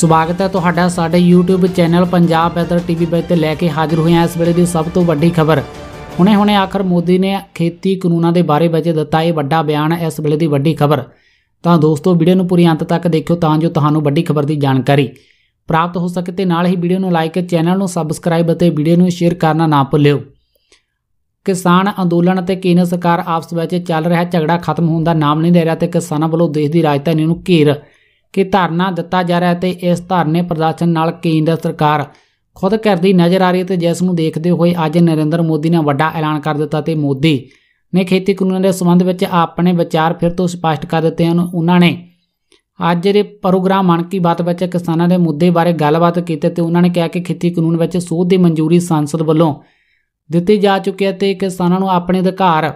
ਸਵਾਗਤ ਹੈ ਤੁਹਾਡਾ ਸਾਡੇ YouTube channel Punjab weather TV ਵਿੱਚ ਲੈ ਕੇ ਹਾਜ਼ਰ ਹੋਏ ਇਸ ਵੇਲੇ ਦੀ ਸਭ ਤੋਂ ਵੱਡੀ ਖਬਰ ਹੁਣੇ-ਹੁਣੇ ਆਖਰ ਮੋਦੀ ਨੇ ਖੇਤੀ ਕਾਨੂੰਨਾਂ ਦੇ ਬਾਰੇ ਵਿੱਚ ਦਿੱਤਾ ਇਹ ਵੱਡਾ ਬਿਆਨ ਇਸ ਵੇਲੇ ਦੀ ਵੱਡੀ ਖਬਰ ਤਾਂ ਦੋਸਤੋ ਵੀਡੀਓ ਨੂੰ ਪੂਰੀ ਅੰਤ ਤੱਕ ਦੇਖਿਓ ਤਾਂ ਜੋ ਤੁਹਾਨੂੰ ਵੱਡੀ ਖਬਰ ਦੀ ਜਾਣਕਾਰੀ ਪ੍ਰਾਪਤ ਹੋ ਸਕੇ ਤੇ ਨਾਲ ਹੀ ਵੀਡੀਓ ਨੂੰ ਲਾਈਕ ਚੈਨਲ ਨੂੰ ਸਬਸਕ੍ਰਾਈਬ ਅਤੇ ਵੀਡੀਓ ਨੂੰ ਸ਼ੇਅਰ ਕਰਨਾ ਨਾ ਭੁੱਲਿਓ ਕਿਸਾਨ ਅੰਦੋਲਨ ਅਤੇ ਕੇਂਦਰ ਸਰਕਾਰ ਆਪਸ ਵਿੱਚ ਚੱਲ ਰਿਹਾ ਝਗੜਾ ਖਤਮ ਹੋਣ ਦਾ ਨਾਮ ਨਹੀਂ ਲੈ ਰਿਹਾ ਤੇ ਕਿਸਾਨਾਂ ਵੱਲੋਂ ਦੇਸ਼ ਦੀ ਰਾਜਧਾਨੀ ਨੂੰ ਘੇਰ ਕਿ ਧਰਨਾ ਦਿੱਤਾ ਜਾ ਰਿਹਾ ਤੇ ਇਸ ਧਰਨੇ ਪ੍ਰਦਰਸ਼ਨ ਨਾਲ ਕੇਂਦਰ ਸਰਕਾਰ ਖੁਦ ਕਰਦੀ ਨਜ਼ਰ ਆ ਰਹੀ ਤੇ ਜਿਸ ਨੂੰ ਦੇਖਦੇ ਹੋਏ ਅੱਜ ਨਰਿੰਦਰ ਮੋਦੀ ਨੇ ਵੱਡਾ ਐਲਾਨ ਕਰ ਦਿੱਤਾ ਤੇ ਮੋਦੀ ਨੇ ਖੇਤੀ ਕਾਨੂੰਨ ਦੇ ਸੰਬੰਧ ਵਿੱਚ ਆਪਣੇ ਵਿਚਾਰ ਫਿਰ ਤੋਂ ਸਪਸ਼ਟ ਕਰ ਦਿੱਤੇ ਹਨ ਉਹਨਾਂ ਨੇ ਅੱਜ ਦੇ ਪ੍ਰੋਗਰਾਮ ਮਨ ਕੀ ਬਾਤ ਵਿੱਚ ਕਿਸਾਨਾਂ ਦੇ ਮੁੱਦੇ ਬਾਰੇ ਗੱਲਬਾਤ ਕੀਤੀ ਤੇ ਉਹਨਾਂ ਨੇ ਕਿਹਾ ਕਿ ਖੇਤੀ ਕਾਨੂੰਨ ਵਿੱਚ ਸੋਧ ਦੀ ਮਨਜ਼ੂਰੀ ਸੰਸਦ ਵੱਲੋਂ ਦਿੱਤੀ ਜਾ ਚੁੱਕੀ ਹੈ ਤੇ ਕਿਸਾਨਾਂ ਨੂੰ ਆਪਣੇ ਅਧਿਕਾਰ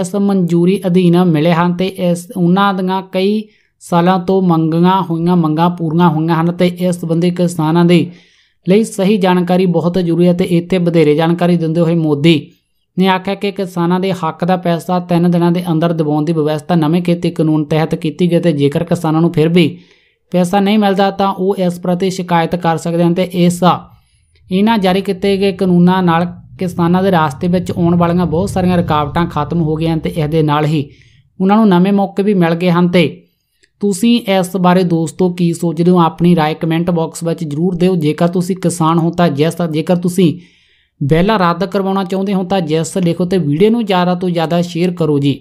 ਇਸ ਮਨਜ਼ੂਰੀ ਅਧੀਨ ਮਿਲੇ ਹਨ ਤੇ ਇਸ ਉਹਨਾਂ ਦੀਆਂ ਕਈ ਸਾਲਾਂ ਤੋਂ ਮੰਗੀਆਂ ਹੋਈਆਂ ਮੰਗਾਂ ਪੂਰੀਆਂ ਹੋਈਆਂ ਹਨ ਤੇ ਇਸ ਸੰਬੰਧੀ ਕਿਸਾਨਾਂ ਦੇ ਲਈ ਸਹੀ ਜਾਣਕਾਰੀ ਬਹੁਤ ਜ਼ਰੂਰੀ ਹੈ ਤੇ ਇੱਥੇ ਬਧੇਰੇ ਜਾਣਕਾਰੀ ਦਿੰਦੇ ਹੋਏ ਮੋਦੀ ਨੇ ਆਖਿਆ ਕਿ ਕਿਸਾਨਾਂ ਦੇ ਹੱਕ ਦਾ ਪੈਸਾ 3 ਦਿਨਾਂ ਦੇ ਅੰਦਰ ਦਿਵਾਉਣ ਦੀ ਵਿਵਸਥਾ ਨਵੇਂ ਖੇਤੀ ਕਾਨੂੰਨ ਤਹਿਤ ਕੀਤੀ ਗਈ ਤੇ ਜੇਕਰ ਕਿਸਾਨਾਂ ਨੂੰ ਫਿਰ ਵੀ ਪੈਸਾ ਨਹੀਂ ਮਿਲਦਾ ਤਾਂ ਉਹ ਇਸ ਪ੍ਰਤੀ ਸ਼ਿਕਾਇਤ ਕਰ ਸਕਦੇ ਹਨ ਤੇ ਇਸ ਇਹਨਾਂ ਜਾਰੀ ਕੀਤੇ ਗਏ ਕਾਨੂੰਨਾਂ ਨਾਲ ਕਿਸਾਨਾਂ ਦੇ ਰਾਸਤੇ ਵਿੱਚ ਆਉਣ ਵਾਲੀਆਂ ਬਹੁਤ ਸਾਰੀਆਂ ਰੁਕਾਵਟਾਂ ਖਤਮ ਹੋ ਗਈਆਂ ਤੇ ਇਸ ਦੇ ਨਾਲ ਹੀ ਉਹਨਾਂ ਨੂੰ ਨਵੇਂ ਮੌਕੇ ਵੀ ਮਿਲ ਗਏ ਹਨ ਤੇ ਤੁਸੀਂ ਇਸ ਬਾਰੇ ਦੋਸਤੋ ਕੀ ਸੋਚਦੇ ਹੋ ਆਪਣੀ رائے ਕਮੈਂਟ ਬਾਕਸ ਵਿੱਚ ਜਰੂਰ ਦਿਓ ਜੇਕਰ ਤੁਸੀਂ ਕਿਸਾਨ ਹੋ ਤਾਂ ਜੈਸ ਜੇਕਰ ਤੁਸੀਂ ਬੈਲਾ ਰੱਦ ਕਰਵਾਉਣਾ ਚਾਹੁੰਦੇ ਹੋ ਤਾਂ ਜੈਸ ਲਿਖੋ ਤੇ ਵੀਡੀਓ ਨੂੰ ਜ਼ਿਆਦਾ ਤੋਂ ਜ਼ਿਆਦਾ ਸ਼ੇਅਰ ਕਰੋ ਜੀ